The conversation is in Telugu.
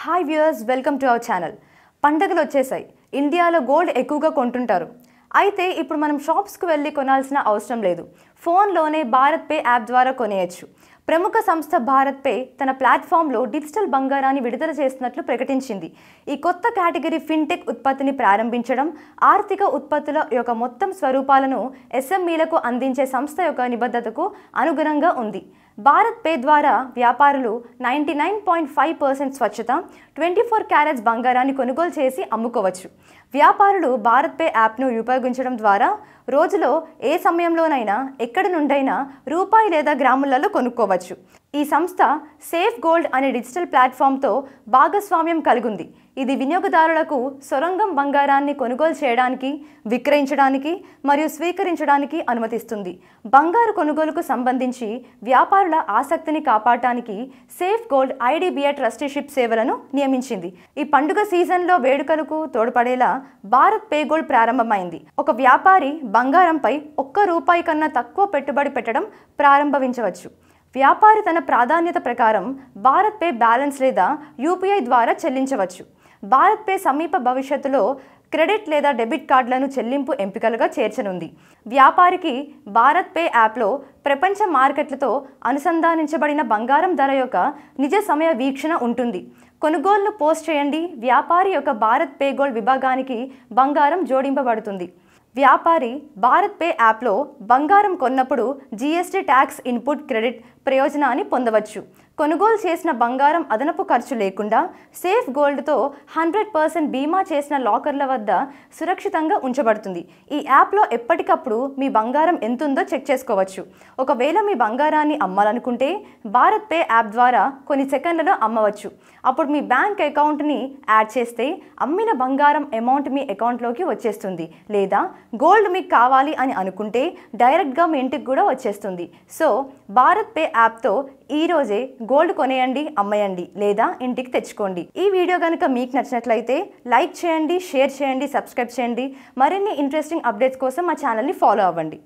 hi viewers welcome to our channel పండగలు వచ్చేసాయి ఇండియాలో గోల్డ్ ఎక్కువగా కొంటుంటారు అయితే ఇప్పుడు మనం షాప్స్కి వెళ్ళి కొనాల్సిన అవసరం లేదు ఫోన్లోనే భారత్ పే యాప్ ద్వారా కొనేయచ్చు ప్రముఖ సంస్థ భారత్ పే తన ప్లాట్ఫామ్లో డిజిటల్ బంగారాన్ని విడుదల చేస్తున్నట్లు ప్రకటించింది ఈ కొత్త కేటగిరీ ఫిన్టెక్ ఉత్పత్తిని ప్రారంభించడం ఆర్థిక ఉత్పత్తుల యొక్క మొత్తం స్వరూపాలను ఎస్ఎంఈలకు e అందించే సంస్థ యొక్క నిబద్ధతకు అనుగుణంగా ఉంది భారత్ పే ద్వారా వ్యాపారులు ninety nine point five percent స్వచ్ఛత ట్వంటీ ఫోర్ క్యారెట్స్ బంగారాన్ని కొనుగోలు చేసి అమ్ముకోవచ్చు వ్యాపారులు భారత్ పే యాప్ను ఉపయోగించడం ద్వారా రోజులో ఏ సమయంలోనైనా ఎక్కడి నుండైనా రూపాయి లేదా గ్రాములలో కొనుక్కోవచ్చు ఈ సంస్థ సేఫ్ గోల్డ్ అనే డిజిటల్ ప్లాట్ఫామ్తో భాగస్వామ్యం కలిగింది ఇది వినియోగదారులకు సొరంగం బంగారాన్ని కొనుగోలు చేయడానికి విక్రయించడానికి మరియు స్వీకరించడానికి అనుమతిస్తుంది బంగారు కొనుగోలుకు సంబంధించి వ్యాపారుల ఆసక్తిని కాపాడటానికి సేఫ్ గోల్డ్ ఐడిబిఐ ట్రస్టీషిప్ సేవలను నియమించింది ఈ పండుగ సీజన్లో వేడుకలకు తోడ్పడేలా భారత్ పే గోల్డ్ ప్రారంభమైంది ఒక వ్యాపారి బంగారంపై ఒక్క రూపాయి కన్నా తక్కువ పెట్టుబడి పెట్టడం ప్రారంభించవచ్చు వ్యాపారి తన ప్రాధాన్యత ప్రకారం భారత్ పే బ్యాలెన్స్ లేదా యూపీఐ ద్వారా చెల్లించవచ్చు భారత్ పే సమీప భవిష్యత్తులో క్రెడిట్ లేదా డెబిట్ కార్డులను చెల్లింపు ఎంపికలుగా చేర్చనుంది వ్యాపారికి భారత్ పే యాప్లో ప్రపంచ మార్కెట్లతో అనుసంధానించబడిన బంగారం ధర యొక్క నిజ సమయ వీక్షణ ఉంటుంది కొనుగోళ్లు పోస్ట్ చేయండి వ్యాపారి యొక్క భారత్ పే గోల్డ్ విభాగానికి బంగారం జోడింపబడుతుంది వ్యాపారి భారత్ పే యాప్లో బంగారం కొన్నప్పుడు జీఎస్టీ ట్యాక్స్ ఇన్పుట్ క్రెడిట్ ప్రయోజనాన్ని పొందవచ్చు కొనుగోలు చేసిన బంగారం అదనపు ఖర్చు లేకుండా సేఫ్ గోల్డ్తో హండ్రెడ్ పర్సెంట్ బీమా చేసిన లాకర్ల వద్ద సురక్షితంగా ఉంచబడుతుంది ఈ యాప్లో ఎప్పటికప్పుడు మీ బంగారం ఎంతుందో చెక్ చేసుకోవచ్చు ఒకవేళ మీ బంగారాన్ని అమ్మాలనుకుంటే భారత్ పే యాప్ ద్వారా కొన్ని సెకండ్లలో అమ్మవచ్చు అప్పుడు మీ బ్యాంక్ అకౌంట్ని యాడ్ చేస్తే అమ్మిన బంగారం అమౌంట్ మీ అకౌంట్లోకి వచ్చేస్తుంది లేదా గోల్డ్ మీకు కావాలి అని అనుకుంటే డైరెక్ట్గా మీ ఇంటికి కూడా వచ్చేస్తుంది సో భారత్ పే యాప్తో ఈ రోజే గోల్డ్ కొనేయండి అమ్మేయండి లేదా ఇంటికి తెచ్చుకోండి ఈ వీడియో కనుక మీకు నచ్చినట్లయితే లైక్ చేయండి షేర్ చేయండి సబ్స్క్రైబ్ చేయండి మరిన్ని ఇంట్రెస్టింగ్ అప్డేట్స్ కోసం మా ఛానల్ని ఫాలో అవ్వండి